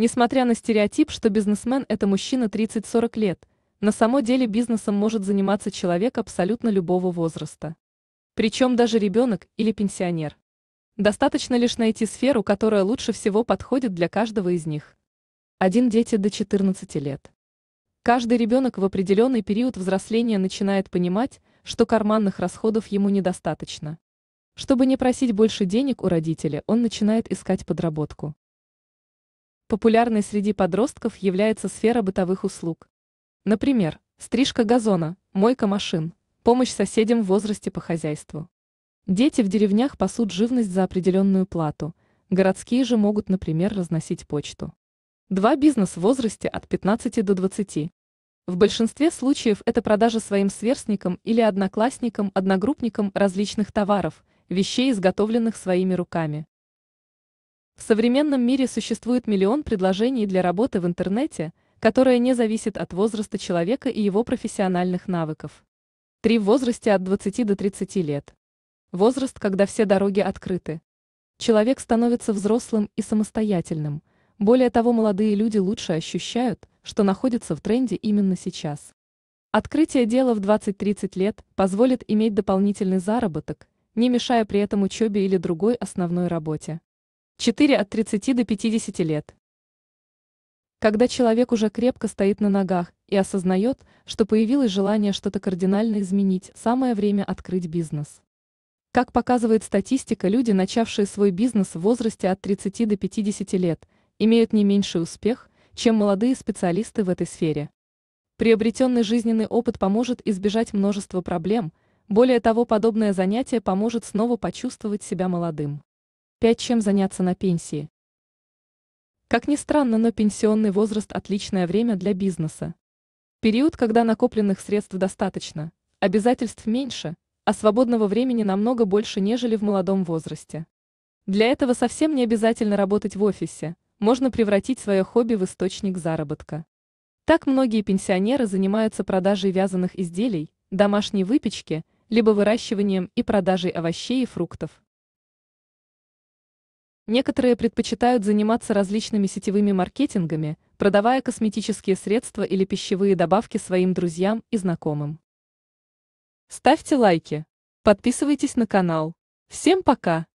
Несмотря на стереотип, что бизнесмен – это мужчина 30-40 лет, на самом деле бизнесом может заниматься человек абсолютно любого возраста. Причем даже ребенок или пенсионер. Достаточно лишь найти сферу, которая лучше всего подходит для каждого из них. Один дети до 14 лет. Каждый ребенок в определенный период взросления начинает понимать, что карманных расходов ему недостаточно. Чтобы не просить больше денег у родителя, он начинает искать подработку. Популярной среди подростков является сфера бытовых услуг. Например, стрижка газона, мойка машин, помощь соседям в возрасте по хозяйству. Дети в деревнях пасут живность за определенную плату, городские же могут, например, разносить почту. Два бизнес в возрасте от 15 до 20. В большинстве случаев это продажа своим сверстникам или одноклассникам, одногруппникам различных товаров, вещей, изготовленных своими руками современном мире существует миллион предложений для работы в интернете, которая не зависит от возраста человека и его профессиональных навыков. Три в возрасте от 20 до 30 лет. Возраст, когда все дороги открыты. Человек становится взрослым и самостоятельным. Более того, молодые люди лучше ощущают, что находятся в тренде именно сейчас. Открытие дела в 20-30 лет позволит иметь дополнительный заработок, не мешая при этом учебе или другой основной работе. 4 от 30 до 50 лет. Когда человек уже крепко стоит на ногах и осознает, что появилось желание что-то кардинально изменить, самое время открыть бизнес. Как показывает статистика, люди, начавшие свой бизнес в возрасте от 30 до 50 лет, имеют не меньший успех, чем молодые специалисты в этой сфере. Приобретенный жизненный опыт поможет избежать множества проблем, более того, подобное занятие поможет снова почувствовать себя молодым. 5. Чем заняться на пенсии? Как ни странно, но пенсионный возраст – отличное время для бизнеса. Период, когда накопленных средств достаточно, обязательств меньше, а свободного времени намного больше, нежели в молодом возрасте. Для этого совсем не обязательно работать в офисе, можно превратить свое хобби в источник заработка. Так многие пенсионеры занимаются продажей вязаных изделий, домашней выпечки, либо выращиванием и продажей овощей и фруктов. Некоторые предпочитают заниматься различными сетевыми маркетингами, продавая косметические средства или пищевые добавки своим друзьям и знакомым. Ставьте лайки. Подписывайтесь на канал. Всем пока!